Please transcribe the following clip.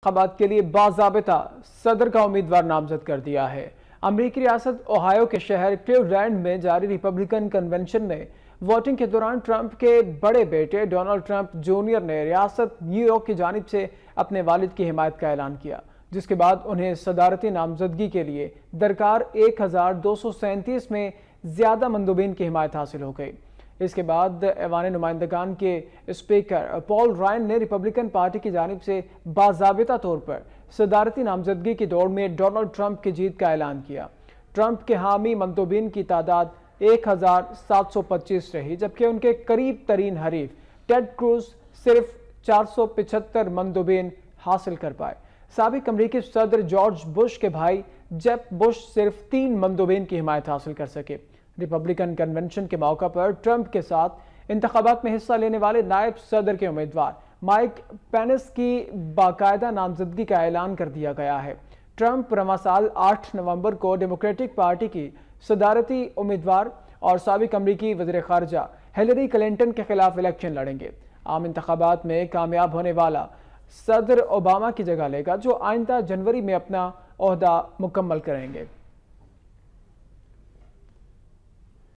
انتخابات کے لیے باضابطہ صدر کا امیدوار نامزد کر دیا ہے امریکی ریاست اوہائیو کے شہر کلیولینڈ میں جاری ریپبلکن کنونشن میں ووٹنگ کے دوران ٹرمپ کے بڑے بیٹے ڈونلڈ ٹرمپ جونیئر نے ریاست نیو یارک کی جانب سے اپنے والد کی حمایت کا اعلان کیا جس کے بعد انہیں صدارتی نامزدگی کے لیے درکار ایک ہزار دو سو سینتیس میں زیادہ مندوبین کی حمایت حاصل ہو گئی اس کے بعد ایوان نمائندگان کے اسپیکر پال رائن نے ریپبلکن پارٹی کی جانب سے باضابطہ طور پر صدارتی نامزدگی کی دوڑ میں ڈونلڈ ٹرمپ کی جیت کا اعلان کیا ٹرمپ کے حامی مندوبین کی تعداد ایک ہزار سات سو پچیس رہی جبکہ ان کے قریب ترین حریف ٹیڈ کروز صرف چار سو پچھتر مندوبین حاصل کر پائے سابق امریکی صدر جارج بش کے بھائی جیپ بش صرف تین مندوبین کی حمایت حاصل کر سکے ریپبلکن کنونشن کے موقع پر ٹرمپ کے ساتھ انتخابات میں حصہ لینے والے نائب صدر کے امیدوار مائک پینس کی باقاعدہ نامزدگی کا اعلان کر دیا گیا ہے ٹرمپ رواں سال آٹھ نومبر کو ڈیموکریٹک پارٹی کی صدارتی امیدوار اور سابق امریکی وزیر خارجہ ہیلری کلنٹن کے خلاف الیکشن لڑیں گے عام انتخابات میں کامیاب ہونے والا صدر اوباما کی جگہ لے گا جو آئندہ جنوری میں اپنا عہدہ مکمل کریں گے